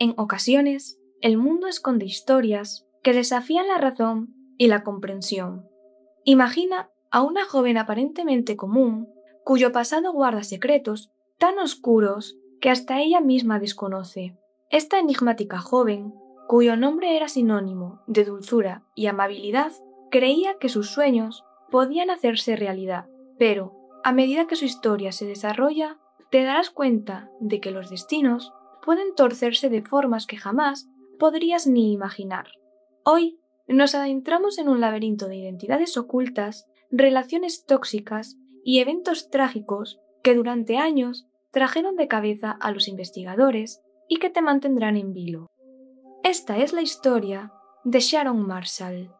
En ocasiones, el mundo esconde historias que desafían la razón y la comprensión. Imagina a una joven aparentemente común, cuyo pasado guarda secretos tan oscuros que hasta ella misma desconoce. Esta enigmática joven, cuyo nombre era sinónimo de dulzura y amabilidad, creía que sus sueños podían hacerse realidad, pero a medida que su historia se desarrolla, te darás cuenta de que los destinos pueden torcerse de formas que jamás podrías ni imaginar. Hoy nos adentramos en un laberinto de identidades ocultas, relaciones tóxicas y eventos trágicos que durante años trajeron de cabeza a los investigadores y que te mantendrán en vilo. Esta es la historia de Sharon Marshall.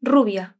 Rubia,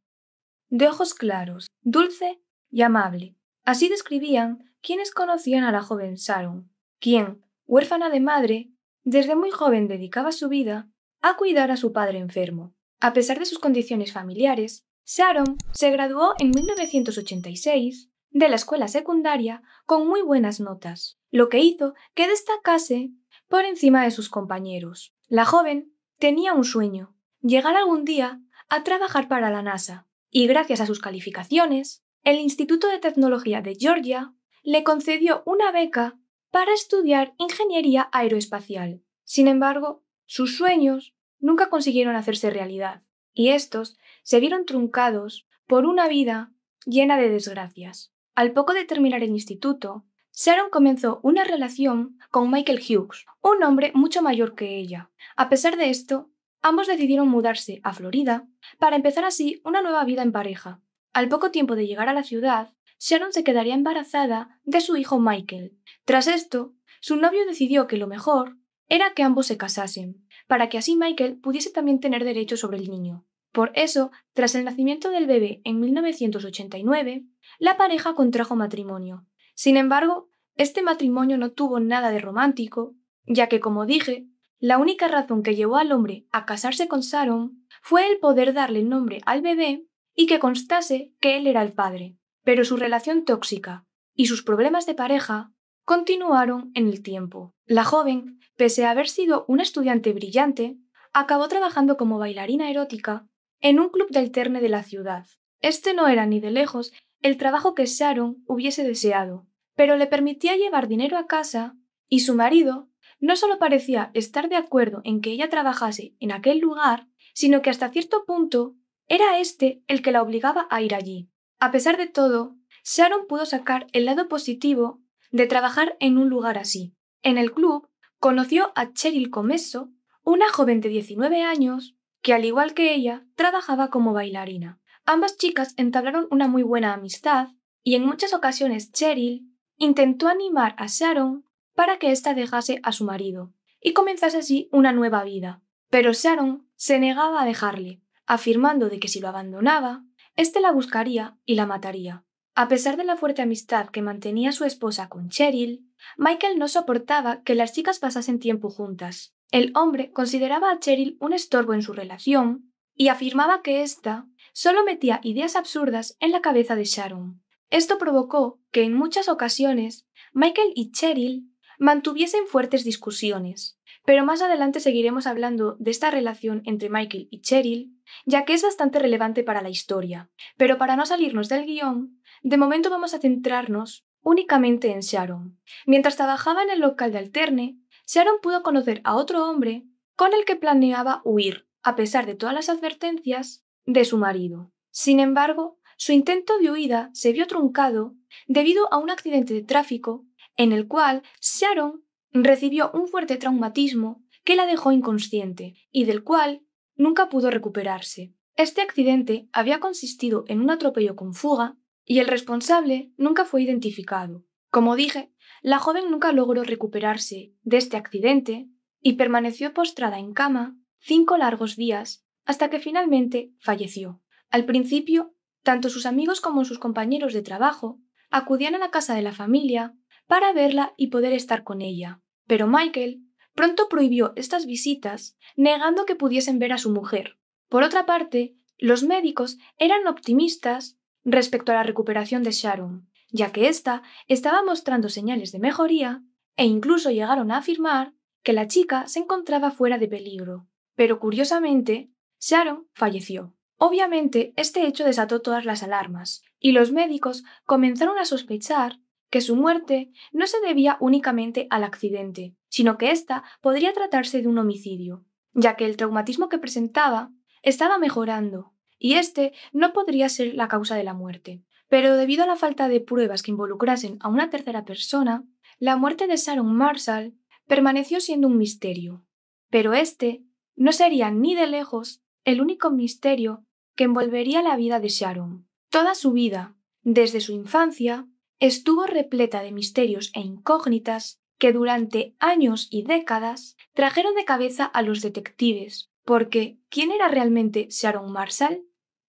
de ojos claros, dulce y amable, Así describían quienes conocían a la joven Sharon, quien, huérfana de madre, desde muy joven dedicaba su vida a cuidar a su padre enfermo. A pesar de sus condiciones familiares, Sharon se graduó en 1986 de la escuela secundaria con muy buenas notas, lo que hizo que destacase por encima de sus compañeros. La joven tenía un sueño, llegar algún día a trabajar para la NASA, y gracias a sus calificaciones, el Instituto de Tecnología de Georgia le concedió una beca para estudiar ingeniería aeroespacial. Sin embargo, sus sueños nunca consiguieron hacerse realidad y estos se vieron truncados por una vida llena de desgracias. Al poco de terminar el instituto, Sharon comenzó una relación con Michael Hughes, un hombre mucho mayor que ella. A pesar de esto, ambos decidieron mudarse a Florida para empezar así una nueva vida en pareja. Al poco tiempo de llegar a la ciudad, Sharon se quedaría embarazada de su hijo Michael. Tras esto, su novio decidió que lo mejor era que ambos se casasen, para que así Michael pudiese también tener derecho sobre el niño. Por eso, tras el nacimiento del bebé en 1989, la pareja contrajo matrimonio. Sin embargo, este matrimonio no tuvo nada de romántico, ya que, como dije, la única razón que llevó al hombre a casarse con Sharon fue el poder darle el nombre al bebé y que constase que él era el padre. Pero su relación tóxica y sus problemas de pareja continuaron en el tiempo. La joven, pese a haber sido una estudiante brillante, acabó trabajando como bailarina erótica en un club del terne de la ciudad. Este no era ni de lejos el trabajo que Sharon hubiese deseado, pero le permitía llevar dinero a casa y su marido no solo parecía estar de acuerdo en que ella trabajase en aquel lugar, sino que hasta cierto punto era este el que la obligaba a ir allí. A pesar de todo, Sharon pudo sacar el lado positivo de trabajar en un lugar así. En el club conoció a Cheryl Comesso, una joven de 19 años que, al igual que ella, trabajaba como bailarina. Ambas chicas entablaron una muy buena amistad y en muchas ocasiones Cheryl intentó animar a Sharon para que ésta dejase a su marido y comenzase así una nueva vida. Pero Sharon se negaba a dejarle afirmando de que si lo abandonaba, éste la buscaría y la mataría. A pesar de la fuerte amistad que mantenía su esposa con Cheryl, Michael no soportaba que las chicas pasasen tiempo juntas. El hombre consideraba a Cheryl un estorbo en su relación y afirmaba que ésta solo metía ideas absurdas en la cabeza de Sharon. Esto provocó que en muchas ocasiones Michael y Cheryl mantuviesen fuertes discusiones, pero más adelante seguiremos hablando de esta relación entre Michael y Cheryl, ya que es bastante relevante para la historia. Pero para no salirnos del guión, de momento vamos a centrarnos únicamente en Sharon. Mientras trabajaba en el local de Alterne, Sharon pudo conocer a otro hombre con el que planeaba huir, a pesar de todas las advertencias de su marido. Sin embargo, su intento de huida se vio truncado debido a un accidente de tráfico en el cual Sharon recibió un fuerte traumatismo que la dejó inconsciente y del cual nunca pudo recuperarse. Este accidente había consistido en un atropello con fuga y el responsable nunca fue identificado. Como dije, la joven nunca logró recuperarse de este accidente y permaneció postrada en cama cinco largos días hasta que finalmente falleció. Al principio, tanto sus amigos como sus compañeros de trabajo acudían a la casa de la familia para verla y poder estar con ella. Pero Michael pronto prohibió estas visitas, negando que pudiesen ver a su mujer. Por otra parte, los médicos eran optimistas respecto a la recuperación de Sharon, ya que ésta estaba mostrando señales de mejoría e incluso llegaron a afirmar que la chica se encontraba fuera de peligro. Pero curiosamente, Sharon falleció. Obviamente, este hecho desató todas las alarmas, y los médicos comenzaron a sospechar que su muerte no se debía únicamente al accidente, sino que ésta podría tratarse de un homicidio, ya que el traumatismo que presentaba estaba mejorando, y este no podría ser la causa de la muerte. Pero debido a la falta de pruebas que involucrasen a una tercera persona, la muerte de Sharon Marshall permaneció siendo un misterio. Pero este no sería ni de lejos el único misterio que envolvería la vida de Sharon. Toda su vida, desde su infancia estuvo repleta de misterios e incógnitas que durante años y décadas trajeron de cabeza a los detectives, porque ¿quién era realmente Sharon Marshall?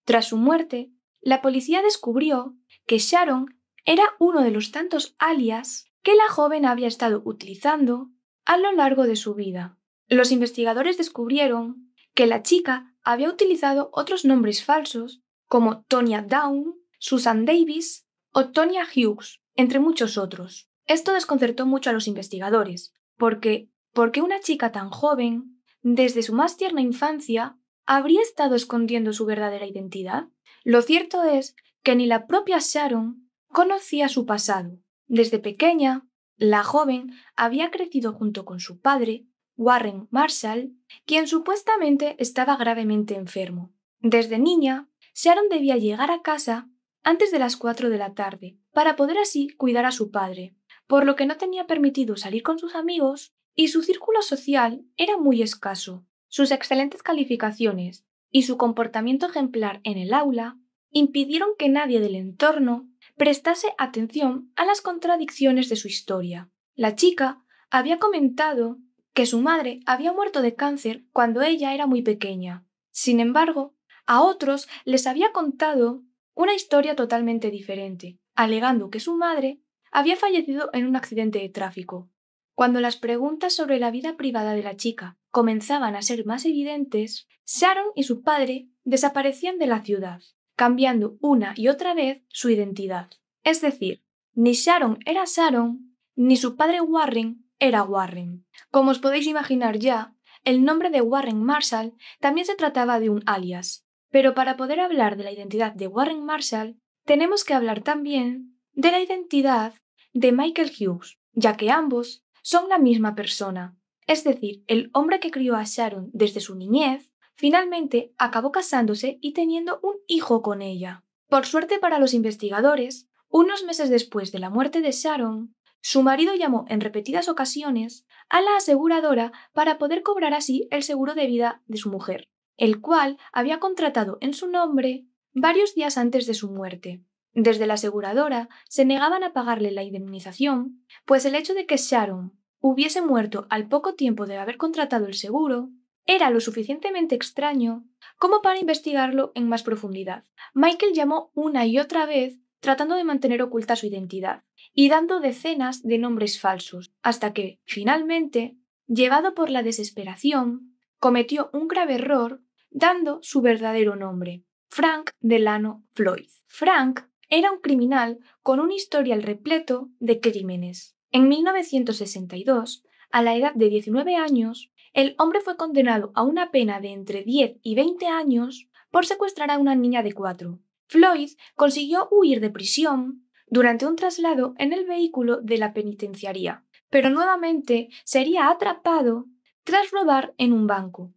Tras su muerte, la policía descubrió que Sharon era uno de los tantos alias que la joven había estado utilizando a lo largo de su vida. Los investigadores descubrieron que la chica había utilizado otros nombres falsos como Tonya Down, Susan Davis Otonia Hughes, entre muchos otros. Esto desconcertó mucho a los investigadores, porque qué una chica tan joven, desde su más tierna infancia, habría estado escondiendo su verdadera identidad? Lo cierto es que ni la propia Sharon conocía su pasado. Desde pequeña, la joven había crecido junto con su padre, Warren Marshall, quien supuestamente estaba gravemente enfermo. Desde niña, Sharon debía llegar a casa antes de las 4 de la tarde, para poder así cuidar a su padre, por lo que no tenía permitido salir con sus amigos y su círculo social era muy escaso. Sus excelentes calificaciones y su comportamiento ejemplar en el aula impidieron que nadie del entorno prestase atención a las contradicciones de su historia. La chica había comentado que su madre había muerto de cáncer cuando ella era muy pequeña. Sin embargo, a otros les había contado una historia totalmente diferente, alegando que su madre había fallecido en un accidente de tráfico. Cuando las preguntas sobre la vida privada de la chica comenzaban a ser más evidentes, Sharon y su padre desaparecían de la ciudad, cambiando una y otra vez su identidad. Es decir, ni Sharon era Sharon, ni su padre Warren era Warren. Como os podéis imaginar ya, el nombre de Warren Marshall también se trataba de un alias, pero para poder hablar de la identidad de Warren Marshall, tenemos que hablar también de la identidad de Michael Hughes, ya que ambos son la misma persona. Es decir, el hombre que crió a Sharon desde su niñez, finalmente acabó casándose y teniendo un hijo con ella. Por suerte para los investigadores, unos meses después de la muerte de Sharon, su marido llamó en repetidas ocasiones a la aseguradora para poder cobrar así el seguro de vida de su mujer el cual había contratado en su nombre varios días antes de su muerte. Desde la aseguradora se negaban a pagarle la indemnización, pues el hecho de que Sharon hubiese muerto al poco tiempo de haber contratado el seguro era lo suficientemente extraño como para investigarlo en más profundidad. Michael llamó una y otra vez tratando de mantener oculta su identidad y dando decenas de nombres falsos, hasta que, finalmente, llevado por la desesperación, cometió un grave error dando su verdadero nombre, Frank Delano Floyd. Frank era un criminal con un historial repleto de crímenes. En 1962, a la edad de 19 años, el hombre fue condenado a una pena de entre 10 y 20 años por secuestrar a una niña de 4. Floyd consiguió huir de prisión durante un traslado en el vehículo de la penitenciaría, pero nuevamente sería atrapado tras robar en un banco.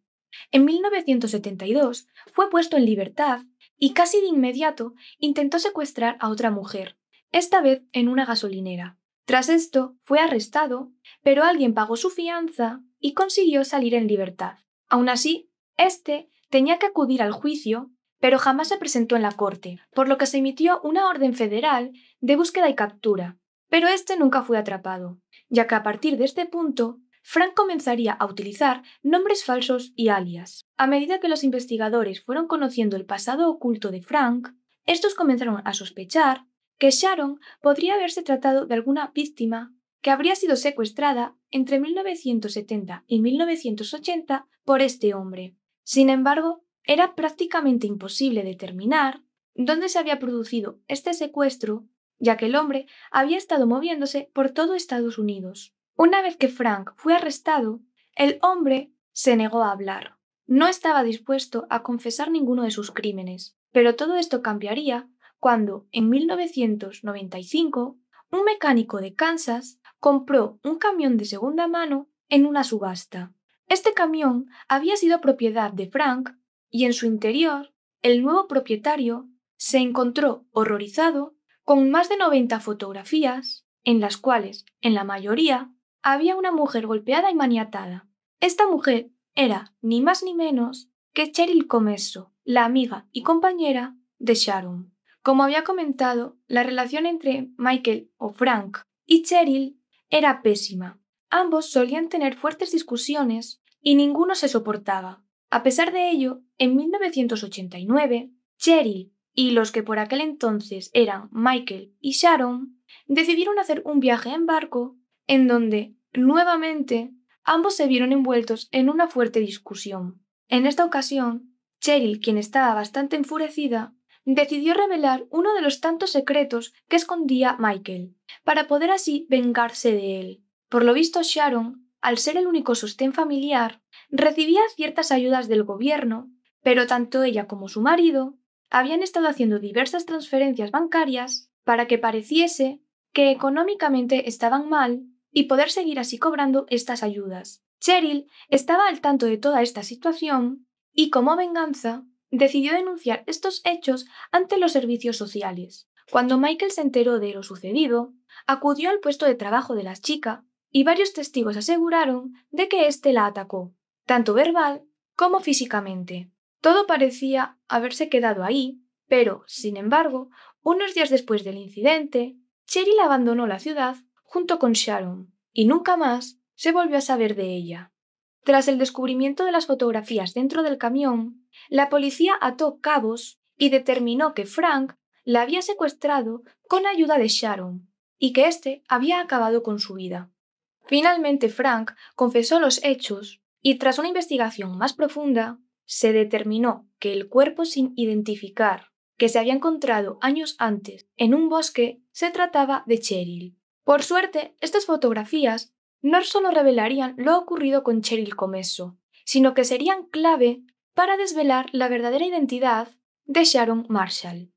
En 1972 fue puesto en libertad y casi de inmediato intentó secuestrar a otra mujer, esta vez en una gasolinera. Tras esto fue arrestado, pero alguien pagó su fianza y consiguió salir en libertad. Aun así, este tenía que acudir al juicio, pero jamás se presentó en la corte, por lo que se emitió una orden federal de búsqueda y captura. Pero este nunca fue atrapado, ya que a partir de este punto Frank comenzaría a utilizar nombres falsos y alias. A medida que los investigadores fueron conociendo el pasado oculto de Frank, estos comenzaron a sospechar que Sharon podría haberse tratado de alguna víctima que habría sido secuestrada entre 1970 y 1980 por este hombre. Sin embargo, era prácticamente imposible determinar dónde se había producido este secuestro, ya que el hombre había estado moviéndose por todo Estados Unidos. Una vez que Frank fue arrestado, el hombre se negó a hablar. No estaba dispuesto a confesar ninguno de sus crímenes, pero todo esto cambiaría cuando, en 1995, un mecánico de Kansas compró un camión de segunda mano en una subasta. Este camión había sido propiedad de Frank y en su interior el nuevo propietario se encontró horrorizado con más de 90 fotografías en las cuales, en la mayoría, había una mujer golpeada y maniatada. Esta mujer era ni más ni menos que Cheryl Comesso, la amiga y compañera de Sharon. Como había comentado, la relación entre Michael o Frank y Cheryl era pésima. Ambos solían tener fuertes discusiones y ninguno se soportaba. A pesar de ello, en 1989, Cheryl y los que por aquel entonces eran Michael y Sharon decidieron hacer un viaje en barco en donde, nuevamente, ambos se vieron envueltos en una fuerte discusión. En esta ocasión, Cheryl, quien estaba bastante enfurecida, decidió revelar uno de los tantos secretos que escondía Michael, para poder así vengarse de él. Por lo visto, Sharon, al ser el único sostén familiar, recibía ciertas ayudas del gobierno, pero tanto ella como su marido habían estado haciendo diversas transferencias bancarias para que pareciese que económicamente estaban mal y poder seguir así cobrando estas ayudas. Cheryl estaba al tanto de toda esta situación y, como venganza, decidió denunciar estos hechos ante los servicios sociales. Cuando Michael se enteró de lo sucedido, acudió al puesto de trabajo de la chica y varios testigos aseguraron de que éste la atacó, tanto verbal como físicamente. Todo parecía haberse quedado ahí, pero, sin embargo, unos días después del incidente, Cheryl abandonó la ciudad junto con Sharon, y nunca más se volvió a saber de ella. Tras el descubrimiento de las fotografías dentro del camión, la policía ató cabos y determinó que Frank la había secuestrado con ayuda de Sharon y que éste había acabado con su vida. Finalmente Frank confesó los hechos y tras una investigación más profunda, se determinó que el cuerpo sin identificar que se había encontrado años antes en un bosque se trataba de Cheryl, por suerte, estas fotografías no solo revelarían lo ocurrido con Cheryl Comesso, sino que serían clave para desvelar la verdadera identidad de Sharon Marshall.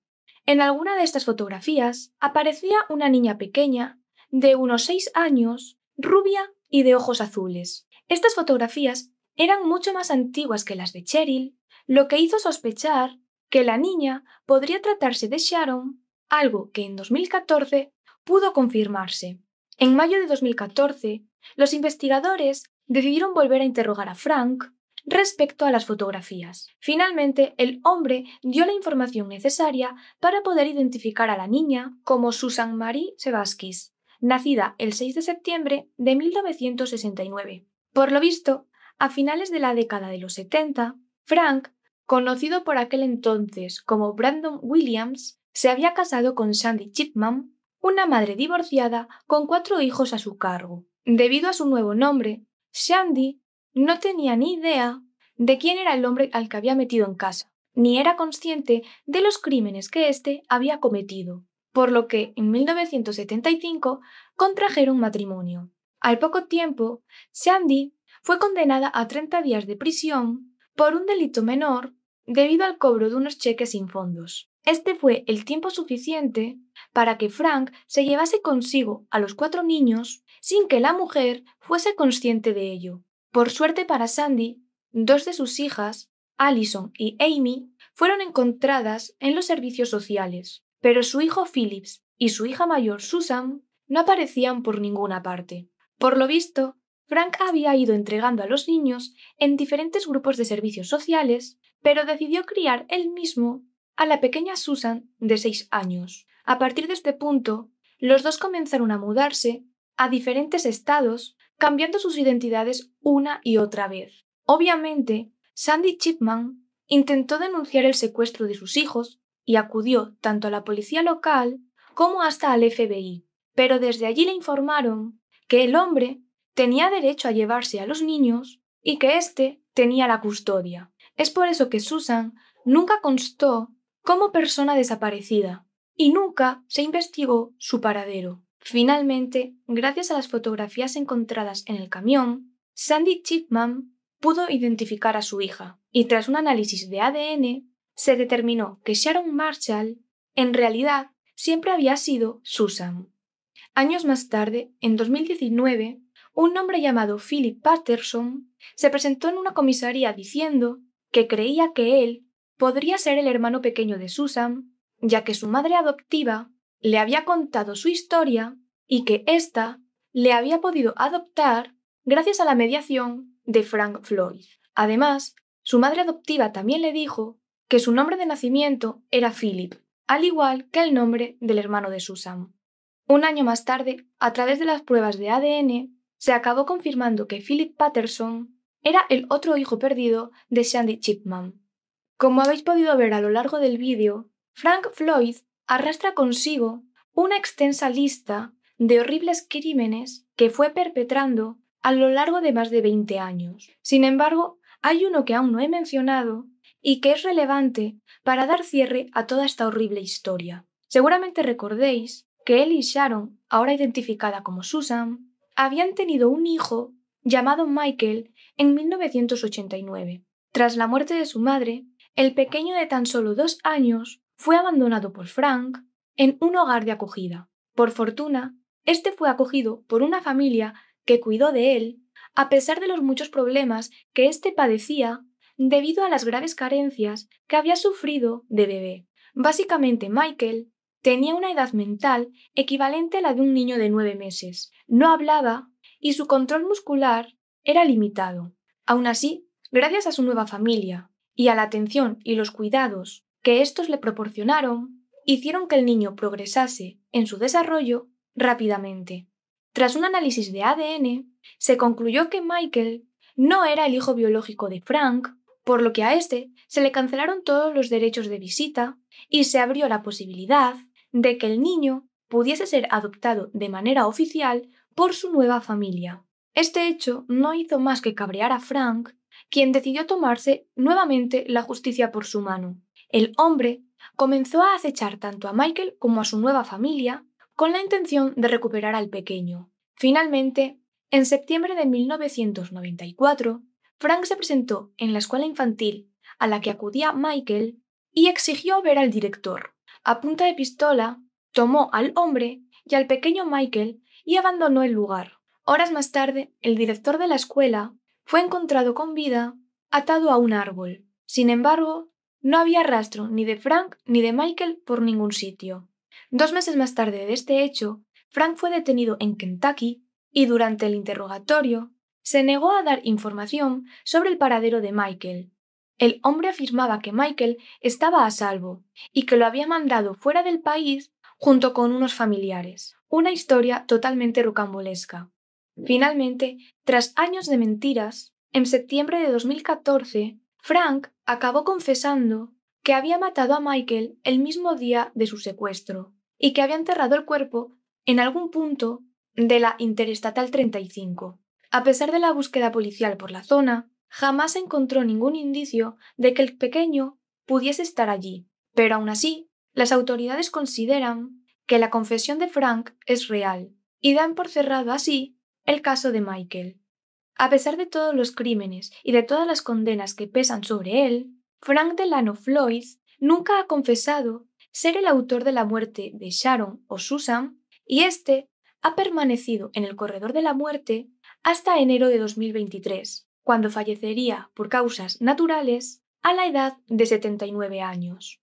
En alguna de estas fotografías aparecía una niña pequeña, de unos 6 años, rubia y de ojos azules. Estas fotografías eran mucho más antiguas que las de Cheryl, lo que hizo sospechar que la niña podría tratarse de Sharon, algo que en 2014 pudo confirmarse. En mayo de 2014, los investigadores decidieron volver a interrogar a Frank respecto a las fotografías. Finalmente, el hombre dio la información necesaria para poder identificar a la niña como Susan Marie Sebaskis, nacida el 6 de septiembre de 1969. Por lo visto, a finales de la década de los 70, Frank, conocido por aquel entonces como Brandon Williams, se había casado con Sandy Chipman, una madre divorciada con cuatro hijos a su cargo. Debido a su nuevo nombre, Shandy no tenía ni idea de quién era el hombre al que había metido en casa, ni era consciente de los crímenes que éste había cometido, por lo que en 1975 contrajeron matrimonio. Al poco tiempo, Shandy fue condenada a 30 días de prisión por un delito menor debido al cobro de unos cheques sin fondos. Este fue el tiempo suficiente para que Frank se llevase consigo a los cuatro niños sin que la mujer fuese consciente de ello. Por suerte para Sandy, dos de sus hijas, Allison y Amy, fueron encontradas en los servicios sociales, pero su hijo Phillips y su hija mayor Susan no aparecían por ninguna parte. Por lo visto, Frank había ido entregando a los niños en diferentes grupos de servicios sociales, pero decidió criar él mismo a la pequeña Susan de seis años. A partir de este punto, los dos comenzaron a mudarse a diferentes estados, cambiando sus identidades una y otra vez. Obviamente, Sandy Chipman intentó denunciar el secuestro de sus hijos y acudió tanto a la policía local como hasta al FBI, pero desde allí le informaron que el hombre tenía derecho a llevarse a los niños y que éste tenía la custodia. Es por eso que Susan nunca constó como persona desaparecida y nunca se investigó su paradero. Finalmente, gracias a las fotografías encontradas en el camión, Sandy Chipman pudo identificar a su hija y tras un análisis de ADN se determinó que Sharon Marshall en realidad siempre había sido Susan. Años más tarde, en 2019, un hombre llamado Philip Patterson se presentó en una comisaría diciendo que creía que él podría ser el hermano pequeño de Susan, ya que su madre adoptiva le había contado su historia y que ésta le había podido adoptar gracias a la mediación de Frank Floyd. Además, su madre adoptiva también le dijo que su nombre de nacimiento era Philip, al igual que el nombre del hermano de Susan. Un año más tarde, a través de las pruebas de ADN, se acabó confirmando que Philip Patterson era el otro hijo perdido de Sandy Chipman. Como habéis podido ver a lo largo del vídeo, Frank Floyd arrastra consigo una extensa lista de horribles crímenes que fue perpetrando a lo largo de más de 20 años. Sin embargo, hay uno que aún no he mencionado y que es relevante para dar cierre a toda esta horrible historia. Seguramente recordéis que él y Sharon, ahora identificada como Susan, habían tenido un hijo llamado Michael en 1989. Tras la muerte de su madre, el pequeño de tan solo dos años fue abandonado por Frank en un hogar de acogida. Por fortuna, este fue acogido por una familia que cuidó de él, a pesar de los muchos problemas que éste padecía debido a las graves carencias que había sufrido de bebé. Básicamente, Michael tenía una edad mental equivalente a la de un niño de nueve meses. No hablaba y su control muscular era limitado. Aún así, gracias a su nueva familia y a la atención y los cuidados que estos le proporcionaron, hicieron que el niño progresase en su desarrollo rápidamente. Tras un análisis de ADN, se concluyó que Michael no era el hijo biológico de Frank, por lo que a este se le cancelaron todos los derechos de visita y se abrió la posibilidad de que el niño pudiese ser adoptado de manera oficial por su nueva familia. Este hecho no hizo más que cabrear a Frank, quien decidió tomarse nuevamente la justicia por su mano. El hombre comenzó a acechar tanto a Michael como a su nueva familia con la intención de recuperar al pequeño. Finalmente, en septiembre de 1994, Frank se presentó en la escuela infantil a la que acudía Michael y exigió ver al director. A punta de pistola, tomó al hombre y al pequeño Michael y abandonó el lugar. Horas más tarde, el director de la escuela fue encontrado con vida, atado a un árbol. Sin embargo, no había rastro ni de Frank ni de Michael por ningún sitio. Dos meses más tarde de este hecho, Frank fue detenido en Kentucky y durante el interrogatorio se negó a dar información sobre el paradero de Michael. El hombre afirmaba que Michael estaba a salvo y que lo había mandado fuera del país junto con unos familiares. Una historia totalmente rocambolesca. Finalmente, tras años de mentiras, en septiembre de 2014, Frank acabó confesando que había matado a Michael el mismo día de su secuestro y que había enterrado el cuerpo en algún punto de la Interestatal 35. A pesar de la búsqueda policial por la zona, jamás se encontró ningún indicio de que el pequeño pudiese estar allí. Pero aún así, las autoridades consideran que la confesión de Frank es real y dan por cerrado así el caso de Michael. A pesar de todos los crímenes y de todas las condenas que pesan sobre él, Frank Delano Floyd nunca ha confesado ser el autor de la muerte de Sharon o Susan, y este ha permanecido en el corredor de la muerte hasta enero de 2023, cuando fallecería por causas naturales a la edad de 79 años.